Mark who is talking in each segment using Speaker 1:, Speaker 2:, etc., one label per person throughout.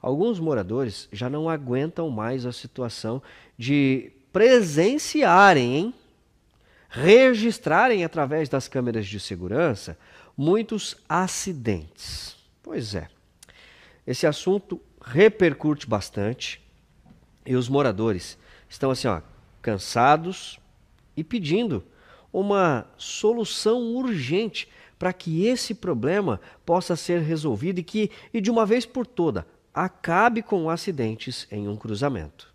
Speaker 1: alguns moradores já não aguentam mais a situação de presenciarem, hein? registrarem através das câmeras de segurança muitos acidentes. Pois é, esse assunto repercute bastante e os moradores estão assim, ó, cansados e pedindo uma solução urgente para que esse problema possa ser resolvido e que e de uma vez por toda acabe com acidentes em um cruzamento.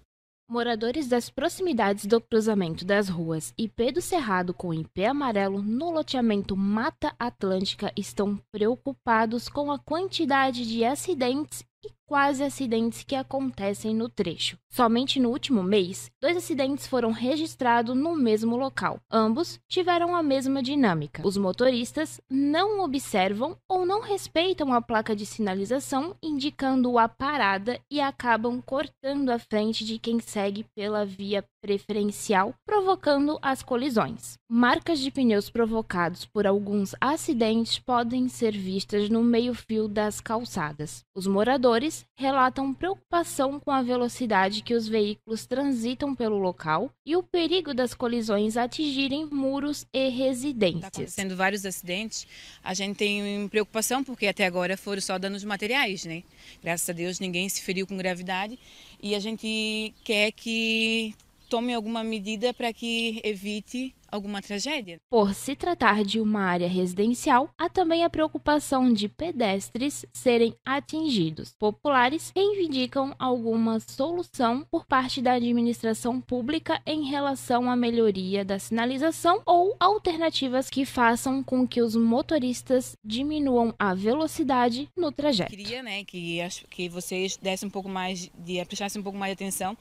Speaker 2: Moradores das proximidades do cruzamento das ruas IP do Cerrado com IP Amarelo no loteamento Mata Atlântica estão preocupados com a quantidade de acidentes e quase acidentes que acontecem no trecho. Somente no último mês, dois acidentes foram registrados no mesmo local. Ambos tiveram a mesma dinâmica. Os motoristas não observam ou não respeitam a placa de sinalização indicando a parada e acabam cortando a frente de quem segue pela via preferencial, provocando as colisões. Marcas de pneus provocados por alguns acidentes podem ser vistas no meio-fio das calçadas. Os moradores relatam preocupação com a velocidade que os veículos transitam pelo local
Speaker 3: e o perigo das colisões atingirem muros e tá residências. Está acontecendo vários acidentes. A gente tem preocupação porque até agora foram só danos materiais, né? Graças a Deus ninguém se feriu com gravidade e a gente quer que tome alguma medida para que evite alguma tragédia. Por se tratar de uma área
Speaker 2: residencial, há também a preocupação de pedestres serem atingidos. Populares reivindicam alguma solução por parte da administração pública em relação à melhoria da sinalização ou alternativas que façam com que os motoristas diminuam a velocidade no trajeto. Eu
Speaker 3: queria, né, que, que vocês dessem um pouco mais de prestassem um pouco mais de atenção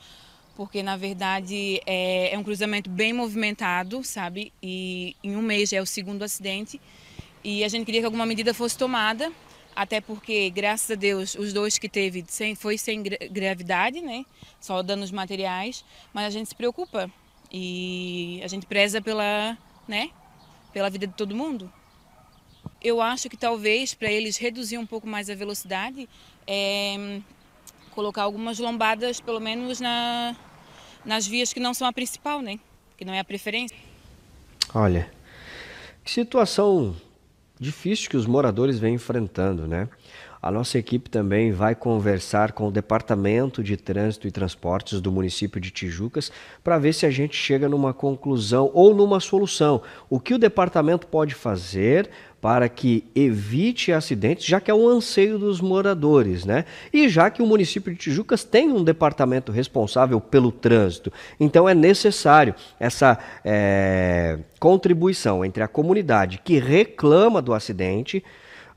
Speaker 3: porque na verdade é, é, um cruzamento bem movimentado, sabe? E em um mês já é o segundo acidente e a gente queria que alguma medida fosse tomada, até porque, graças a Deus, os dois que teve sem, foi sem gravidade, né? Só danos materiais, mas a gente se preocupa e a gente preza pela, né? Pela vida de todo mundo. Eu acho que talvez para eles reduzir um pouco mais a velocidade, é, colocar algumas lombadas, pelo menos na, nas vias que não são a principal, né? Que não é a preferência.
Speaker 1: Olha, que situação difícil que os moradores vêm enfrentando, né? A nossa equipe também vai conversar com o Departamento de Trânsito e Transportes do município de Tijucas para ver se a gente chega numa conclusão ou numa solução. O que o departamento pode fazer para que evite acidentes, já que é um anseio dos moradores, né? E já que o município de Tijucas tem um departamento responsável pelo trânsito, então é necessário essa é, contribuição entre a comunidade que reclama do acidente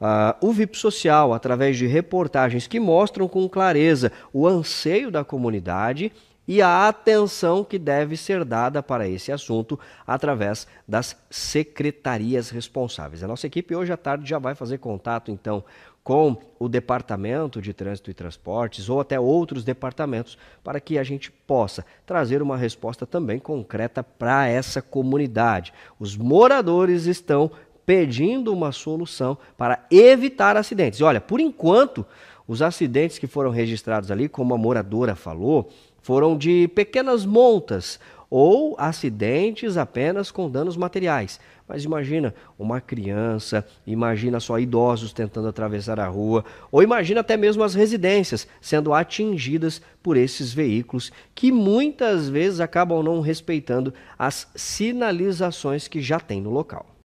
Speaker 1: Uh, o VIP Social, através de reportagens que mostram com clareza o anseio da comunidade e a atenção que deve ser dada para esse assunto através das secretarias responsáveis. A nossa equipe hoje à tarde já vai fazer contato, então, com o Departamento de Trânsito e Transportes ou até outros departamentos para que a gente possa trazer uma resposta também concreta para essa comunidade. Os moradores estão pedindo uma solução para evitar acidentes. E olha, por enquanto, os acidentes que foram registrados ali, como a moradora falou, foram de pequenas montas ou acidentes apenas com danos materiais. Mas imagina uma criança, imagina só idosos tentando atravessar a rua, ou imagina até mesmo as residências sendo atingidas por esses veículos que muitas vezes acabam não respeitando as sinalizações que já tem no local.